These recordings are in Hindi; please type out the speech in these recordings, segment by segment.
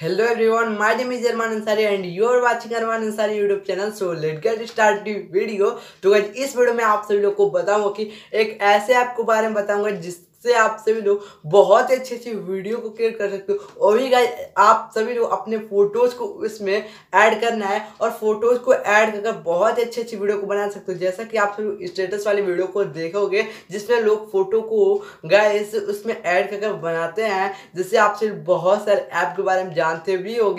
hello everyone my name is Arman Ansari and you are watching Arman Ansari YouTube channel so let get start the video तो गाइस इस वीडियो में आप सभी लोगों को बताऊंगा कि एक ऐसे ऐप के बारे में बताऊंगा जिस से आप सभी लोग बहुत ही अच्छी अच्छी वीडियो को क्रिएट कर सकते हो और भी गाइज आप सभी लोग अपने फोटोज़ को इसमें ऐड करना है और फोटोज़ को ऐड करके बहुत ही अच्छी अच्छी वीडियो को बना सकते हो जैसा कि आप सभी स्टेटस वाली वीडियो को देखोगे जिसमें लोग फोटो को गाइज उसमें ऐड करके बनाते हैं जिससे आप सभी बहुत सारे ऐप के बारे में जानते भी हो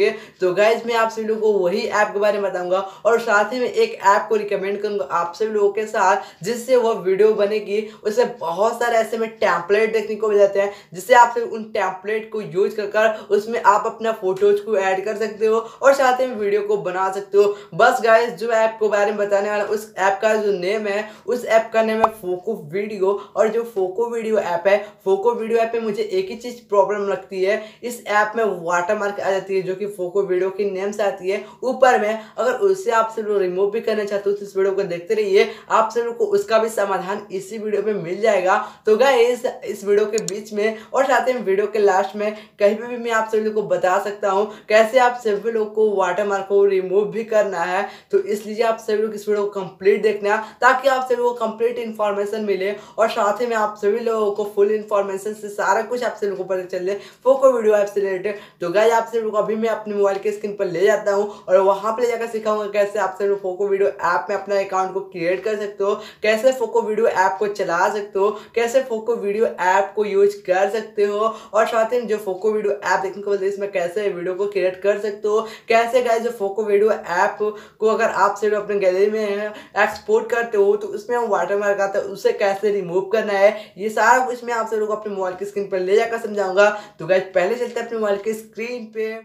तो गाइज मैं आप सभी लोग को वही ऐप के बारे में बताऊंगा और साथ ही में एक ऐप को रिकमेंड करूंगा आप सभी लोगों के साथ जिससे वह वीडियो बनेगी उससे बहुत सारे ऐसे में टैंपलेट टैम्पलेट देखने को मिल जाते हैं जिससे आप सिर्फ उन टैम्पलेट को यूज कर कर उसमें आप अपना फोटोज को ऐड कर सकते हो और साथ ही वीडियो को बना सकते हो बस गाइज जो ऐप को बारे में बताने वाला उस ऐप का जो नेम है उस ऐप का नेम है फोको वीडियो और जो फोको वीडियो ऐप है फोको वीडियो ऐप में मुझे एक ही चीज़ प्रॉब्लम लगती है इस ऐप में वाटर मार्क आ जाती है जो कि फोको वीडियो के नेम से आती है ऊपर में अगर उससे आप सब लोग रिमूव भी करना चाहते हो तो इस वीडियो को देखते रहिए आप सब लोग को उसका भी समाधान इसी वीडियो में मिल जाएगा तो गाइज इस वीडियो के बीच में और साथ ही वीडियो के लास्ट में कहीं पर भी मैं आप सभी लोग को बता सकता हूँ कैसे आप सभी लोग को वाटर मार्क को रिमूव भी करना है तो इसलिए आप सभी लोग इस वीडियो को कंप्लीट देखना ताकि आप सभी को कंप्लीट इन्फॉर्मेशन मिले और साथ ही में आप सभी लोगों को फुल इन्फॉर्मेशन से सारा कुछ आप सभी लोगों को पता चल जाए फोको वीडियो ऐप से रिलेटेड तो गाय आप सभी लोग अभी मैं अपने मोबाइल के स्क्रीन पर ले जाता हूँ और वहाँ पर ले जाकर सिखाऊंगा कैसे आप सभी लोग फोको वीडियो ऐप में अपना अकाउंट को क्रिएट कर सकते हो कैसे फोको वीडियो ऐप को चला सकते हो कैसे फोको वीडियो ऐप को यूज कर सकते हो और साथ ही जो फोको वीडियो ऐप देखने को मिलती है इसमें कैसे वीडियो को क्रिएट कर सकते हो कैसे गाइज जो फोको वीडियो ऐप को अगर आप सिर्फ अपने गैलरी में एक्सपोर्ट करते हो तो उसमें हम वाटर मार्क आते हैं उसे कैसे रिमूव करना है ये सारा कुछ मैं आप सब लोग अपने मोबाइल की स्क्रीन पर ले जाकर समझाऊंगा तो गाइज पहले चलते हैं अपने मोबाइल की स्क्रीन पे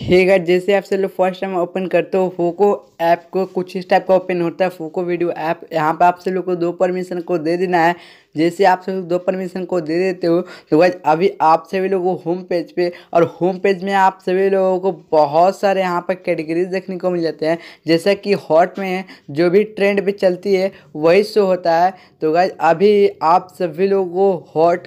हे hey जैसे आप सब लोग फर्स्ट टाइम ओपन करते हो फोको ऐप को कुछ इस टाइप का ओपन होता है फोको वीडियो ऐप यहाँ पर आप सब लोग को दो परमिशन को दे देना है जैसे आप सभी दो परमिशन को दे देते हो तो गाइज अभी आप सभी लोगों को होम पेज पे और होम पेज में आप सभी लोगों को बहुत सारे यहाँ पर कैटेगरीज देखने को मिल जाते हैं जैसे कि हॉट में जो भी ट्रेंड पे चलती है वही शो होता है तो गाइज अभी आप सभी लोगों को हॉट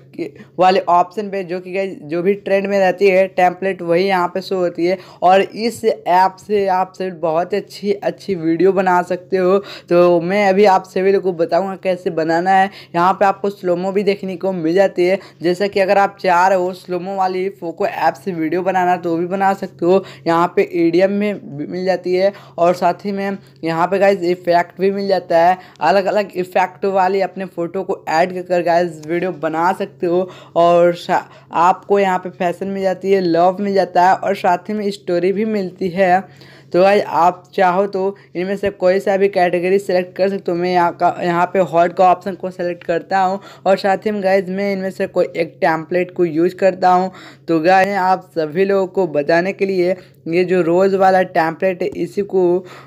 वाले ऑप्शन पे जो कि गाइज जो भी ट्रेंड में रहती है टैंपलेट वही यहाँ पे शो होती है और इस ऐप से आप सभी बहुत अच्छी अच्छी वीडियो बना सकते हो तो मैं अभी आप सभी लोग को बताऊँगा कैसे बनाना है यहाँ पर आप आपको स्लोमो भी देखने को मिल जाती है जैसे कि अगर आप चाह रहे हो स्लोमो वाली फोको ऐप से वीडियो बनाना तो भी बना सकते हो यहाँ पे ईडीएम में मिल जाती है और साथ ही में यहाँ पे गाइज इफेक्ट भी मिल जाता है अलग अलग इफेक्ट वाली अपने फ़ोटो को ऐड कर गाइज वीडियो बना सकते हो और आपको यहाँ पर फैशन मिल जाती है लव मिल जाता है और साथ ही में स्टोरी भी मिलती है तो गाइज आप चाहो तो इनमें से कोई सा भी कैटेगरी सेलेक्ट कर सकते हो मैं यहाँ का यहाँ पे हॉट का ऑप्शन को सेलेक्ट करता हूँ और साथ ही में गाइज मैं इनमें से कोई एक टैम्पलेट को यूज करता हूँ तो गाय आप सभी लोगों को बताने के लिए ये जो रोज़ वाला टैम्पलेट है इसी को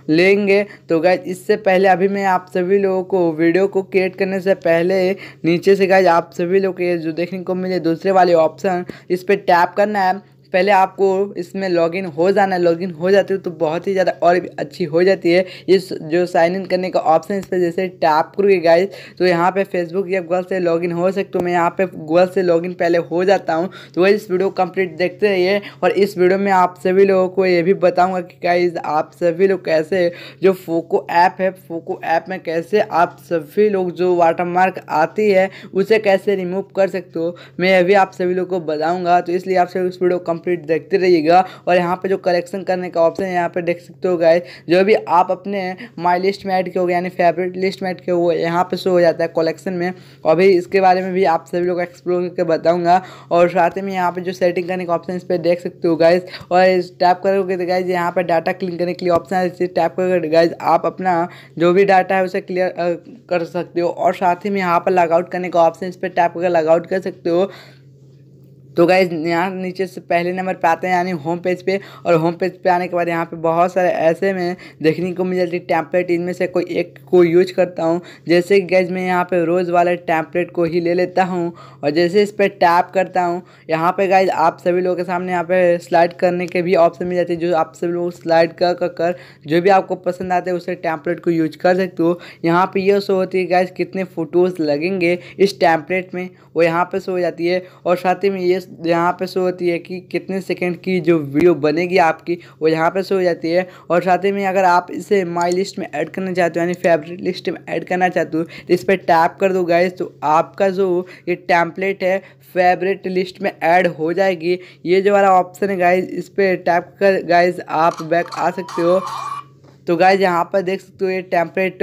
लेंगे तो गाइज इससे पहले अभी मैं आप सभी लोगों को वीडियो को क्रिएट करने से पहले नीचे से गाइज आप सभी लोग को ये जो देखने को मिले दूसरे वाले ऑप्शन इस पर टैप करना है पहले आपको इसमें लॉगिन हो जाना है लॉगिन हो जाते हो तो बहुत ही ज़्यादा और भी अच्छी हो जाती है ये जो साइन इन करने का ऑप्शन इस पर जैसे टैप करोगे गाइज तो यहाँ पे फेसबुक या गूगल से लॉगिन हो सकते हो मैं यहाँ पे गूगल से लॉगिन पहले हो जाता हूँ तो वही इस वीडियो कंप्लीट देखते रहिए और इस वीडियो में आप सभी लोगों को ये भी बताऊँगा कि गाइज आप सभी लोग कैसे जो फोको ऐप है फोको ऐप में कैसे आप सभी लोग जो वाटरमार्क आती है उसे कैसे रिमूव कर सकते हो मैं अभी आप सभी लोग को बताऊँगा तो इसलिए आप सभी इस वीडियो कंप्लीट कंप्लीट देखते रहिएगा और यहाँ पे जो करेक्शन करने का ऑप्शन है यहाँ पे देख सकते हो गाइज जो भी आप अपने माई लिस्ट में ऐड के हो यानी फेवरेट लिस्ट में ऐड के हो यहाँ पे शो हो जाता है कलेक्शन में और भी इसके बारे में भी आप सभी लोग एक्सप्लोर करके बताऊँगा और साथ में यहाँ पर जो सेटिंग करने का ऑप्शन इस पर देख सकते हो गाइज और टैप करोगे तो गाइज यहाँ पर डाटा क्लिन करने के लिए ऑप्शन है इसे टैप करोगे गाइज तो आप अपना जो भी डाटा है उसे क्लियर कर सकते हो और साथ ही में यहाँ पर लॉगआउट करने का ऑप्शन इस पर टैप करके लॉगआउट कर सकते हो तो गाइज यहाँ नीचे से पहले नंबर पे आते हैं यानी होम पेज पे और होम पेज पे आने के बाद यहाँ पे बहुत सारे ऐसे में देखने को मिल जाती है टैंपलेट इनमें से कोई एक को यूज करता हूँ जैसे कि गाइज मैं यहाँ पे रोज़ वाले टैंपलेट को ही ले लेता हूँ और जैसे इस पर टैप करता हूँ यहाँ पे गाइज आप सभी लोगों के सामने यहाँ पे स्लाइड करने के भी ऑप्शन मिल जाते हैं जो आप सभी लोग स्लाइड कर कर कर जो भी आपको पसंद आते हैं उसे टैंपलेट को यूज कर सकते हो यहाँ पर यह शो होती है गैज कितने फ़ोटोज़ लगेंगे इस टैंपलेट में वो यहाँ पर शो हो जाती है और साथ ही में ये यहाँ पे शो होती है कि कितने सेकंड की जो वीडियो बनेगी आपकी वो यहाँ पे शो हो जाती है और साथ ही में अगर आप इसे माई लिस्ट में ऐड करना चाहते हो यानी फेवरेट लिस्ट में ऐड करना चाहते हो तो इस पर टैप कर दो गाइज तो आपका जो ये टैंपलेट है फेवरेट लिस्ट में ऐड हो जाएगी ये जो वाला ऑप्शन है गाइज इस पर टैप कर गाइज आप बैक आ सकते हो तो गाइज यहाँ पर देख सकते हो ये टैंपलेट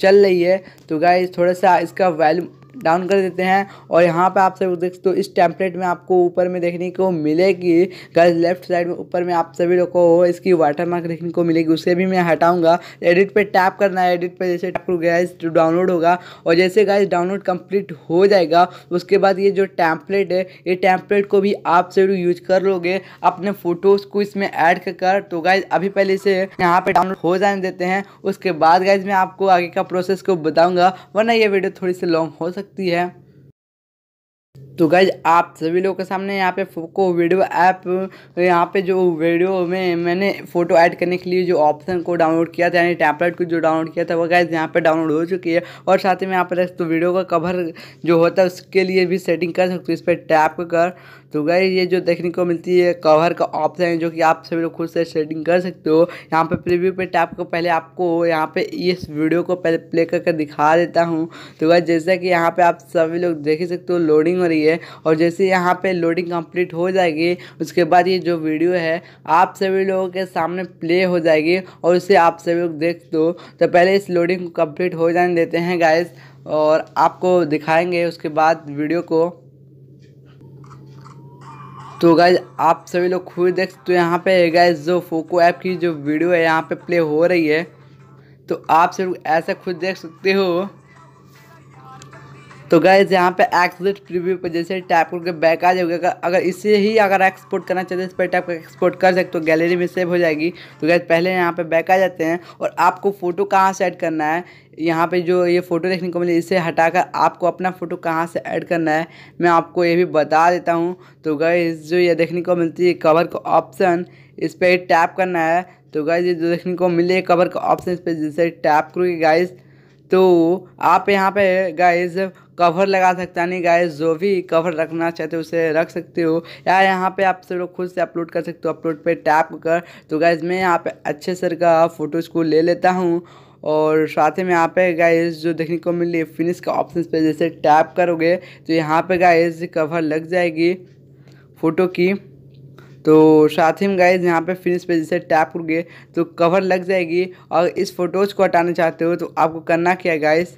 चल रही है तो गाइज थोड़ा सा इसका वैल्यू डाउन कर देते हैं और यहाँ पे आप सभी देख सकते हो इस टैंपलेट में आपको ऊपर में देखने को मिलेगी गर्ल्स लेफ्ट साइड में ऊपर में आप सभी लोग को इसकी वाटर मार्क देखने को मिलेगी उसे भी मैं हटाऊंगा एडिट पे टैप करना है एडिट पे जैसे टैप गैस डाउनलोड होगा और जैसे गैस डाउनलोड कंप्लीट हो जाएगा उसके बाद ये जो टैम्पलेट है ये टैंपलेट को भी आप सभी लोग यूज कर लोगे अपने फोटोज़ को इसमें ऐड कर तो गाइज अभी पहले से यहाँ पे डाउनलोड हो जाने देते हैं उसके बाद गाइज मैं आपको आगे का प्रोसेस को बताऊँगा वरना ये वीडियो थोड़ी सी लॉन्ग हो सकती सकती है तो गाइज आप सभी लोगों के सामने यहाँ पे फोको वीडियो ऐप यहाँ पे जो वीडियो में मैंने फ़ोटो ऐड करने के लिए जो ऑप्शन को डाउनलोड किया था यानी टैपलेट को जो डाउनलोड किया था वो गाइज यहाँ पे डाउनलोड हो चुकी है और साथ ही में यहाँ पे तो वीडियो का कवर जो होता है उसके लिए भी सेटिंग कर सकते हो इस पर टैप कर तो गए ये जो देखने को मिलती है कवर का ऑप्शन है जो कि आप सभी लोग खुद से सेटिंग कर सकते हो यहाँ पे प्रीव्यू पे टैप को पहले आपको यहाँ पे इस वीडियो को पहले प्ले करके दिखा देता हूँ तो गए जैसा कि यहाँ पे आप सभी लोग देख ही सकते हो लोडिंग हो रही है और जैसे यहाँ पे लोडिंग कंप्लीट हो जाएगी उसके बाद ये जो वीडियो है आप सभी लोगों के सामने प्ले हो जाएगी और उसे आप सभी लोग देख दो तो पहले इस लोडिंग को कंप्लीट हो जाने देते हैं गाइस और आपको दिखाएंगे उसके बाद वीडियो को तो गाइज आप सभी लोग खुद देख सकते हो यहाँ पे गाइज जो फोको ऐप की जो वीडियो है यहाँ पे प्ले हो रही है तो आप सभी ऐसा खुद देख सकते हो तो गाइज यहाँ पे एक्सलेट प्रीव्यू पर जैसे टैप करके बैक आ जाओगे अगर इसे ही अगर एक्सपोर्ट करना चाहते हैं इस पर टैप करके एक्सपोर्ट कर सकते हो तो गैलरी में सेव हो जाएगी तो गए पहले यहाँ पे बैक आ जाते हैं और आपको फ़ोटो कहाँ से ऐड करना है यहाँ पे जो ये फ़ोटो देखने को मिले इसे हटाकर आपको अपना फ़ोटो कहाँ से ऐड करना है मैं आपको ये भी बता देता हूँ तो गए जो ये देखने को मिलती है कवर का ऑप्शन इस पर टैप करना है तो गए ये जो देखने को मिले कवर का ऑप्शन इस पर जैसे टैप करोगे गाइज तो आप यहाँ पे गाइज कवर लगा सकते यानी गाइस जो भी कवर रखना चाहते हो उसे रख सकते हो या यहाँ पे आप सब लोग खुद से अपलोड कर सकते हो अपलोड पे टैप कर तो गाइस मैं यहाँ पे अच्छे सर का फ़ोटोज़ को ले लेता हूँ और साथ ही में यहाँ पे गाइस जो देखने को मिली फिनिश का ऑप्शन पे जैसे टैप करोगे तो यहाँ पर गाइस कवर लग जाएगी फ़ोटो की तो साथ ही में गाइज यहाँ पे फिनिश पे जैसे टैप करोगे तो कवर लग जाएगी और इस फ़ोटोज़ को हटाना चाहते हो तो आपको करना क्या है गाइज़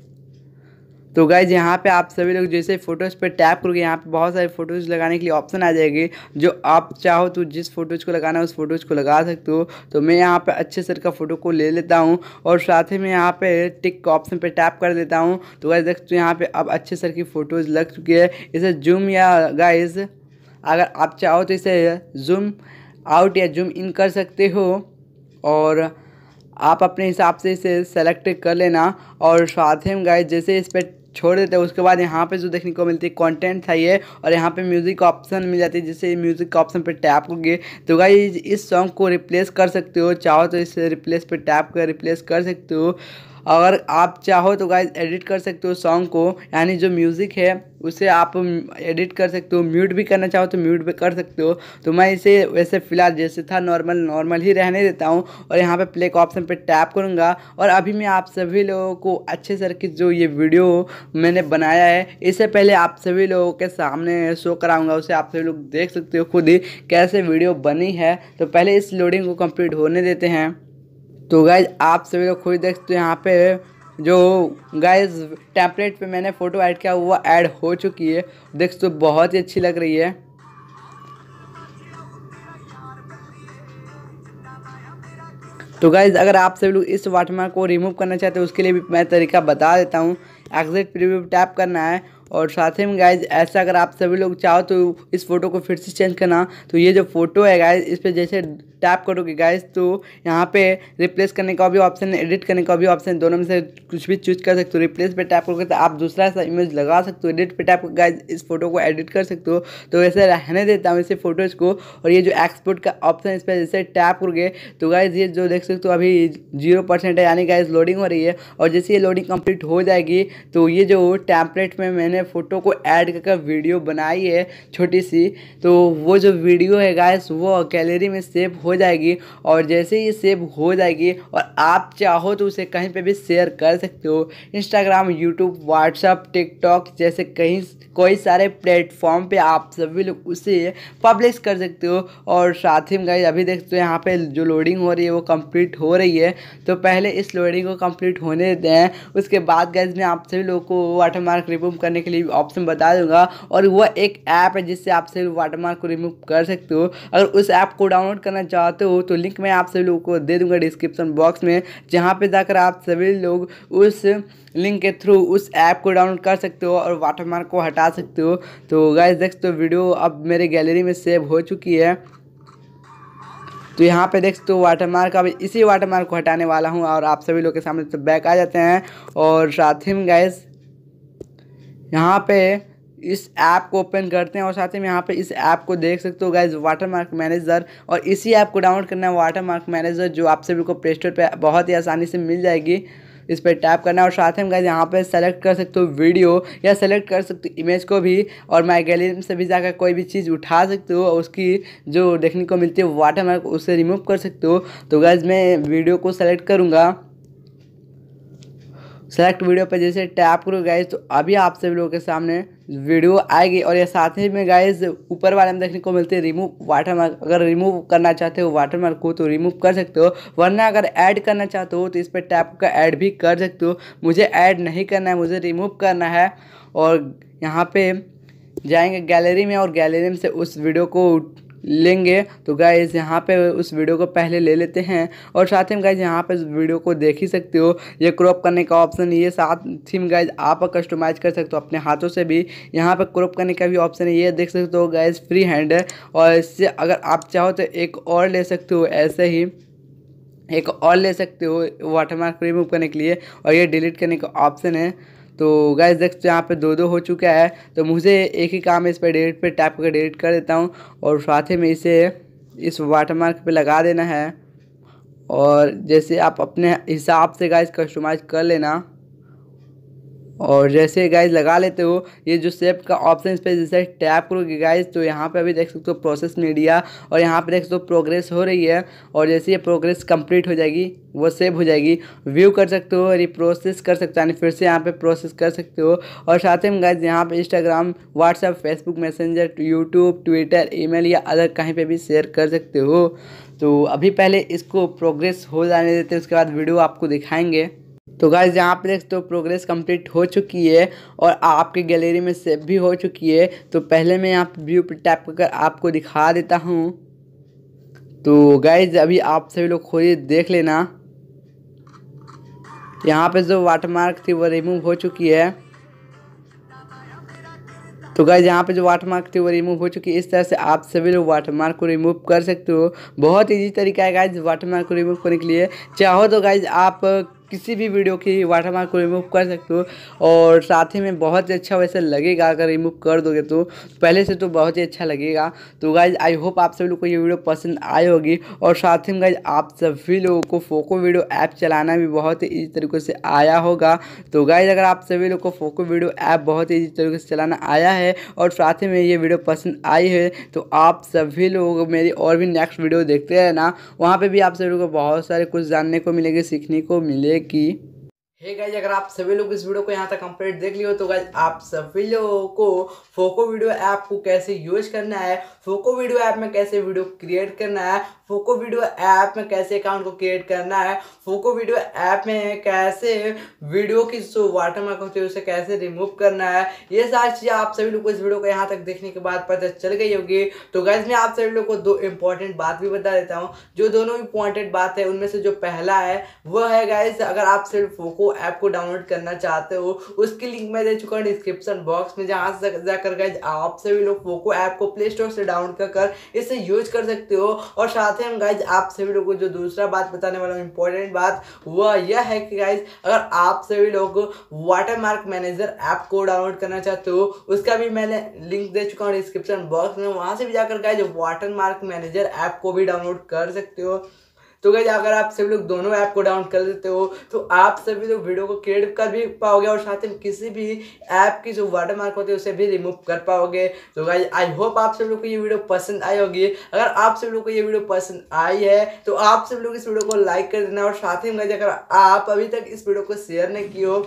तो गाइज यहाँ पे आप सभी लोग जैसे फोटोज़ पे टैप करोगे यहाँ पे बहुत सारे फोटोज़ लगाने के लिए ऑप्शन आ जाएगी जो आप चाहो तो जिस फोटोज़ को लगाना है उस फोटोज़ को लगा सकते हो तो मैं यहाँ पे अच्छे सर का फ़ोटो को ले लेता हूँ और साथ ही मैं यहाँ पे टिक ऑप्शन पे टैप कर देता हूँ तो गाइज देख तो यहाँ पर अब अच्छे सर की फ़ोटोज़ लग चुकी है इसे जूम या गाइज अगर आप चाहो तो इसे जूम आउट या जूम इन कर सकते हो और आप अपने हिसाब से इसे सेलेक्ट कर लेना और साथ ही गाइज जैसे इस पर छोड़ देते हैं उसके बाद यहाँ पे जो देखने को मिलती है कंटेंट था ये और यहाँ पे म्यूज़िक ऑप्शन मिल जाती है जिससे म्यूज़िक का ऑप्शन पे टैप गए तो गाई इस सॉन्ग को रिप्लेस कर सकते हो चाहो तो इसे रिप्लेस पे टैप कर रिप्लेस कर सकते हो अगर आप चाहो तो गाइज एडिट कर सकते हो सॉन्ग को यानी जो म्यूज़िक है उसे आप एडिट कर सकते हो म्यूट भी करना चाहो तो म्यूट भी कर सकते हो तो मैं इसे वैसे फ़िलहाल जैसे था नॉर्मल नॉर्मल ही रहने देता हूँ और यहाँ पे प्ले का ऑप्शन पे टैप करूँगा और अभी मैं आप सभी लोगों को अच्छे सर की जो ये वीडियो मैंने बनाया है इससे पहले आप सभी लोगों के सामने शो कराऊँगा उसे आप सभी लोग देख सकते हो खुद ही कैसे वीडियो बनी है तो पहले इस लोडिंग को कम्प्लीट होने देते हैं तो गाइज आप सभी लोग खुद देख तो यहाँ पे जो गाइज टेम्पलेट पे मैंने फ़ोटो ऐड किया वो ऐड हो चुकी है देख तो बहुत ही अच्छी लग रही है तो गाइज अगर आप सभी लोग इस वाटमार्क को रिमूव करना चाहते हो उसके लिए भी मैं तरीका बता देता हूँ एग्जिट प्रीव्यू टैप करना है और साथ ही में गाइज ऐसा अगर आप सभी लोग चाहो तो इस फोटो को फिर से चेंज करना तो ये जो फोटो है गाइज इस पर जैसे टैप करोगे गाइज तो यहाँ पे रिप्लेस करने का भी ऑप्शन है एडिट करने का भी ऑप्शन है दोनों में से कुछ भी चूज कर सकते हो रिप्लेस पे टैप करोगे तो आप दूसरा ऐसा इमेज लगा सकते हो एडिट पे टैप गाइज इस फोटो को एडिट कर सकते हो तो वैसे रहने देता हूँ इसे फोटोज़ को और ये जो एक्सपोर्ट का ऑप्शन इस पर जैसे टैप करोगे तो गाइज ये जो देख सकते हो अभी जीरो परसेंट है यानी गाइज लोडिंग हो रही है और जैसे ये लोडिंग कंप्लीट हो जाएगी तो ये जो टैंपलेट में मैंने मैंने फ़ोटो को ऐड करके वीडियो बनाई है छोटी सी तो वो जो वीडियो है गाइस वो गैलरी में सेव हो जाएगी और जैसे ही सेव हो जाएगी और आप चाहो तो उसे कहीं पे भी शेयर कर सकते हो इंस्टाग्राम यूट्यूब व्हाट्सअप टिकटॉक जैसे कहीं कोई सारे प्लेटफॉर्म पे आप सभी लोग उसे पब्लिश कर सकते हो और साथ ही में गाइस अभी देखते हो यहाँ पे जो लोडिंग हो रही है वो कंप्लीट हो रही है तो पहले इस लोडिंग को कंप्लीट होने दें उसके बाद गाइज मैं आप सभी लोगों को वाटर मार्क रिमूव करने के लिए ऑप्शन बता दूंगा और वह एक ऐप है जिससे आप सभी वाटरमार्क को रिमूव कर सकते हो अगर उस ऐप को डाउनलोड करना चाहते हो तो लिंक मैं आप सभी लोगों को दे दूंगा डिस्क्रिप्शन बॉक्स में जहाँ पर जाकर आप सभी लोग उस लिंक के थ्रू उस ऐप को डाउनलोड कर सकते हो और वाटरमार्क को हटा सकते हो तो गाइस देख तो वीडियो अब मेरे गैलरी में सेव हो चुकी है तो यहाँ पे देख सकते हो वाटरमार्क अब इसी वाटरमार्क को हटाने वाला हूँ और आप सभी लोग के सामने तो बैक आ जाते हैं और साथ ही में गैस यहाँ पे इस ऐप को ओपन करते हैं और साथ ही में यहाँ पे इस ऐप को देख सकते हो गाइज मार्क मैनेजर और इसी ऐप को डाउनलोड करना है वाटर मार्क मैनेजर जो आप सभी को प्ले स्टोर पर बहुत ही आसानी से मिल जाएगी इस पर टैप करना है और साथ ही में गाइज यहाँ पे सेलेक्ट कर सकते हो वीडियो या सेलेक्ट कर सकते हो इमेज को भी और माई गैलरी से भी जाकर कोई भी चीज़ उठा सकते हो और उसकी जो देखने को मिलती है वाटर मार्क उसे रिमूव कर सकते हो तो गाइज मैं वीडियो को सेलेक्ट करूँगा सेलेक्ट वीडियो पे जैसे टैप करो गाइज तो अभी आप सभी लोगों के सामने वीडियो आएगी और ये साथ ही में गाइज ऊपर वाले में देखने को मिलते हैं रिमूव वाटर मार्क अगर रिमूव करना चाहते हो वाटर मार्क को तो रिमूव कर सकते हो वरना अगर ऐड करना चाहते हो तो इस पर टैप का ऐड भी कर सकते हो मुझे ऐड नहीं करना है मुझे रिमूव करना है और यहाँ पर जाएंगे गैलरी में और गैलरी में से उस वीडियो को लेंगे तो गाइज़ यहाँ पे उस वीडियो को पहले ले लेते हैं और साथ ही में गाइज यहाँ पे वीडियो को देख ही सकते हो ये क्रॉप करने का ऑप्शन ये साथ ही में गाइज आप कस्टमाइज कर सकते हो अपने हाथों से भी यहाँ पर क्रॉप करने का भी ऑप्शन है ये देख सकते हो गाइज फ्री हैंड है और इससे अगर आप चाहो तो एक और ले सकते हो ऐसे ही एक और ले सकते हो वाटरमार्क रिमूव करने के लिए और ये डिलीट करने का ऑप्शन है तो गैस देख तो यहाँ पे दो दो हो चुका है तो मुझे एक ही काम है इस पर डेट पे टैप करके डेट कर देता हूँ और साथ ही में इसे इस वाटरमार्क पे लगा देना है और जैसे आप अपने हिसाब से गैस कस्टमाइज कर लेना और जैसे गाइज लगा लेते हो ये जो सेप का ऑप्शन पे जैसे टैप करोगे गाइज तो यहाँ पे अभी देख सकते हो प्रोसेस मीडिया और यहाँ पे देख सकते हो प्रोग्रेस हो रही है और जैसे ये प्रोग्रेस कंप्लीट हो जाएगी वो सेव हो जाएगी व्यू कर सकते हो और ये प्रोसेस कर सकते हो यानी फिर से यहाँ पे प्रोसेस कर सकते हो और साथ ही में गाइज यहाँ पर Instagram WhatsApp Facebook Messenger YouTube Twitter ई या अदर कहीं पर भी शेयर कर सकते हो तो अभी पहले इसको प्रोग्रेस हो जाने देते हैं उसके बाद वीडियो आपको दिखाएँगे तो गाइज यहाँ पे देख तो प्रोग्रेस कंप्लीट हो चुकी है और आपके गैलरी में सेव भी हो चुकी है तो पहले मैं यहाँ पे व्यू पर टैप कर आपको दिखा देता हूँ तो गाइज अभी आप सभी लोग खोलिए देख लेना यहाँ पे जो वाटरमार्क थी वो रिमूव हो चुकी है तो गाइज यहाँ पे जो वाटरमार्क थी वो रिमूव हो चुकी है इस तरह से आप सभी लोग वाटरमार्क को रिमूव कर सकते हो बहुत इजी तरीका है गाइज वाटरमार्क को रिमूव करने के लिए चाहो तो गाइज आप किसी भी वीडियो की वाटर मार्क को रिमूव कर सकते हो और साथ ही में बहुत ही अच्छा वैसे लगेगा अगर रिमूव कर दोगे तो पहले से तो बहुत ही अच्छा लगेगा तो गाइज आई होप आप सभी लोग को ये वीडियो पसंद आई होगी और साथ ही में गाइज आप सभी लोगों को फोको वीडियो ऐप चलाना भी बहुत ही ईजी तरीके से आया होगा तो गाइज अगर आप सभी लोग को फोको वीडियो ऐप बहुत ही ईजी तरीके से चलाना आया है और साथ ही में ये वीडियो पसंद आई है तो आप सभी लोग मेरी और भी नेक्स्ट वीडियो देखते रहना वहाँ पर भी आप सभी लोग को बहुत सारे कुछ जानने को मिलेगी सीखने को मिलेगी कि हे hey गाइज अगर आप सभी लोग इस वीडियो को यहाँ तक कंप्लीट देख लियो तो गाइज आप सभी लोगों को फोको वीडियो ऐप को कैसे यूज करना है फोको वीडियो ऐप में कैसे वीडियो क्रिएट करना है फोको वीडियो ऐप में कैसे अकाउंट को क्रिएट करना है फोको वीडियो ऐप में कैसे वीडियो की जो वाटर मार्क होती है उसे कैसे रिमूव करना है ये सारी चीज़ें आप सभी लोग को इस वीडियो को यहाँ तक देखने के बाद पता चल गई होगी तो गैस मैं आप सभी लोग को दो इंपॉर्टेंट बात भी बता देता हूँ जो दोनों इंपॉर्टेंट बात है उनमें से जो पहला है वो है गाइज अगर आप सिर्फ फोको ऐप को डाउनलोड करना चाहते हो उसकी लिंक मैं दे चुका हूँ डिस्क्रिप्शन बॉक्स में जहाँ से जाकर गाइज आप सभी लोग फोको ऐप को प्ले स्टोर से डाउनलोड कर इसे यूज कर सकते हो और साथ ही साथ ही हम गाइज आप सभी लोगों को जो दूसरा बात बताने वाला हूँ इंपॉर्टेंट बात वह यह है कि गाइज अगर आप सभी लोग वाटर मार्क मैनेजर ऐप को डाउनलोड करना चाहते हो उसका भी मैंने लिंक दे चुका हूँ डिस्क्रिप्शन बॉक्स में वहाँ से भी जाकर guys watermark manager app को भी डाउनलोड कर सकते हो तो गई अगर आप सभी लोग दोनों ऐप को डाउन कर लेते हो तो आप सभी लोग वीडियो को क्रिएट कर भी पाओगे और साथ ही किसी भी ऐप की जो वाटर मार्क होती है उसे भी रिमूव कर पाओगे तो गई आई होप आप सब लोग को ये वीडियो पसंद आई होगी अगर आप सब लोग को ये वीडियो पसंद आई है तो आप सब लोग इस वीडियो को लाइक कर देना और साथ ही गाइज अगर आप अभी तक इस वीडियो को शेयर नहीं किए हो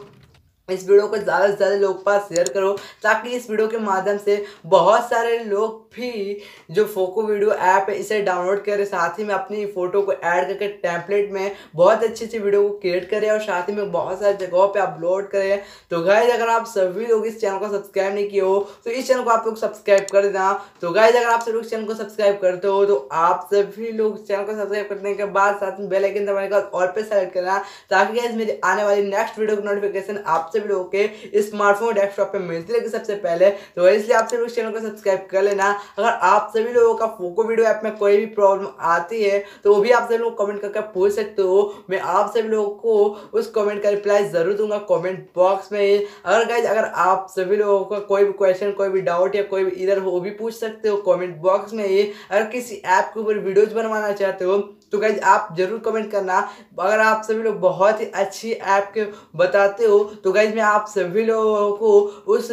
इस वीडियो को ज़्यादा से ज़्यादा लोग पास शेयर करो ताकि इस वीडियो के माध्यम से बहुत सारे लोग भी जो फोको वीडियो ऐप है इसे डाउनलोड करें साथ ही में अपनी फ़ोटो को ऐड करके टैंपलेट में बहुत अच्छी अच्छी वीडियो को क्रिएट करें और साथ ही में बहुत सारी जगहों पे अपलोड करें तो गाइज अगर आप सभी लोग इस चैनल को सब्सक्राइब नहीं किए हो तो इस चैनल को आप लोग सब्सक्राइब कर देना तो गाइज अगर आप सभी लोग इस चैनल को सब्सक्राइब करते हो तो आप सभी लोग चैनल को सब्सक्राइब करने के बाद साथ में बेलाइकन दबाने के बाद और पे सेलेक्ट करना ताकि गाइज मेरी आने वाली नेक्स्ट वीडियो की नोटिफिकेशन आप सभी लोगों के स्मार्टफोन डेस्कटॉप पे मिलती रहेगी सबसे पहले तो इसलिए आप सभी चैनल को सब्सक्राइब कर लेना अगर आप सभी लोगों का फोको वीडियो ऐप में कोई भी प्रॉब्लम आती है तो वो भी आप सभी लोग कमेंट करके पूछ सकते हो मैं आप सभी लोगों को उस कमेंट का रिप्लाई ज़रूर दूंगा कमेंट बॉक्स में अगर गाइज अगर आप सभी लोगों का कोई भी क्वेश्चन कोई भी डाउट या कोई भी इधर हो वो भी पूछ सकते हो कमेंट बॉक्स में अगर किसी ऐप के ऊपर वीडियोज बनवाना चाहते हो तो गाइज आप जरूर कमेंट करना अगर आप सभी लोग बहुत ही अच्छी ऐप के बताते हो तो गाइज मैं आप सभी लोगों को उस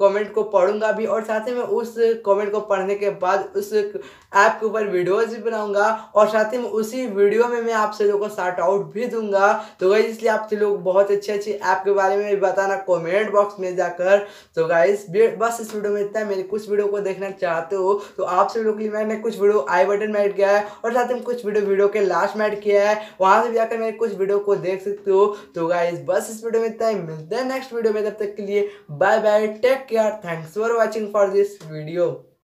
कमेंट को पढ़ूंगा भी और साथ ही मैं उस कमेंट को पढ़ने के बाद उस ऐप के ऊपर वीडियोज भी बनाऊंगा और साथ ही मैं उसी वीडियो में मैं आप सभी को शार्ट आउट भी दूंगा तो गाइज इसलिए आप सभी लोग बहुत अच्छे अच्छे ऐप के बारे में भी बताना कमेंट बॉक्स में जाकर तो गाइज बस इस वीडियो में इतना मेरी मेरे कुछ वीडियो को देखना चाहते हो तो आप सभी लोग के लिए मैंने कुछ वीडियो आई बटन में ऐड किया है और साथ ही कुछ वीडियो वीडियो के लास्ट में ऐड किया है वहाँ से भी जाकर मेरे कुछ वीडियो को देख सकते हो तो गाइज बस इस वीडियो में इतना मिलते हैं नेक्स्ट वीडियो में तब तक के लिए bye bye take take care thanks for watching for this video